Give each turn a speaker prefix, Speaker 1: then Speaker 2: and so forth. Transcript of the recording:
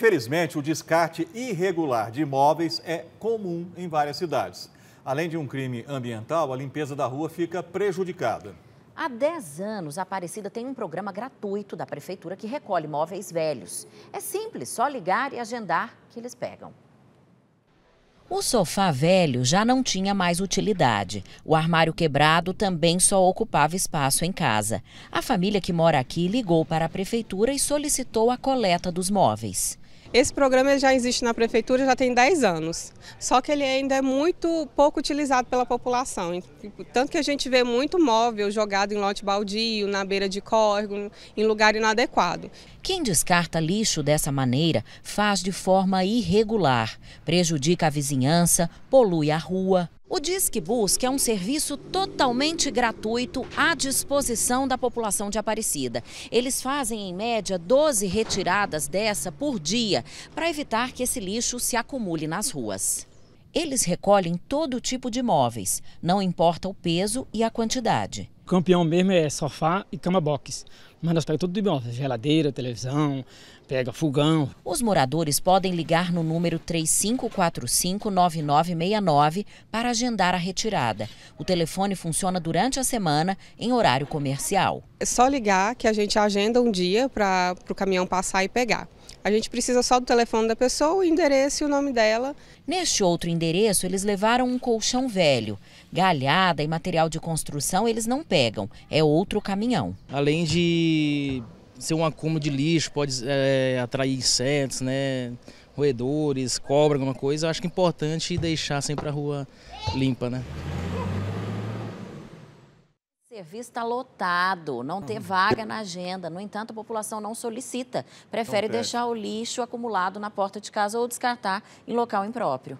Speaker 1: Infelizmente, o descarte irregular de imóveis é comum em várias cidades. Além de um crime ambiental, a limpeza da rua fica prejudicada.
Speaker 2: Há 10 anos, a Aparecida tem um programa gratuito da prefeitura que recolhe móveis velhos. É simples, só ligar e agendar que eles pegam. O sofá velho já não tinha mais utilidade. O armário quebrado também só ocupava espaço em casa. A família que mora aqui ligou para a prefeitura e solicitou a coleta dos móveis.
Speaker 1: Esse programa já existe na prefeitura já tem 10 anos, só que ele ainda é muito pouco utilizado pela população. Tipo, tanto que a gente vê muito móvel jogado em lote baldio, na beira de córrego, em lugar inadequado.
Speaker 2: Quem descarta lixo dessa maneira faz de forma irregular, prejudica a vizinhança, polui a rua. O Disque Busque é um serviço totalmente gratuito à disposição da população de Aparecida. Eles fazem, em média, 12 retiradas dessa por dia para evitar que esse lixo se acumule nas ruas. Eles recolhem todo tipo de móveis, não importa o peso e a quantidade. O campeão mesmo é sofá e cama box mas nós pegamos tudo de bom, geladeira, televisão, pega fogão. Os moradores podem ligar no número 3545-9969 para agendar a retirada. O telefone funciona durante a semana em horário comercial.
Speaker 1: É só ligar que a gente agenda um dia para o caminhão passar e pegar. A gente precisa só do telefone da pessoa, o endereço e o nome dela. Neste outro endereço, eles levaram um colchão
Speaker 2: velho. Galhada e material de construção eles não pegam, é outro caminhão.
Speaker 3: Além de ser um acúmulo de lixo, pode é, atrair insetos, né? roedores, cobra, alguma coisa. Eu acho que é importante deixar sempre a rua limpa, né?
Speaker 2: serviço está lotado, não ter uhum. vaga na agenda. No entanto, a população não solicita, prefere deixar o lixo acumulado na porta de casa ou descartar em local impróprio.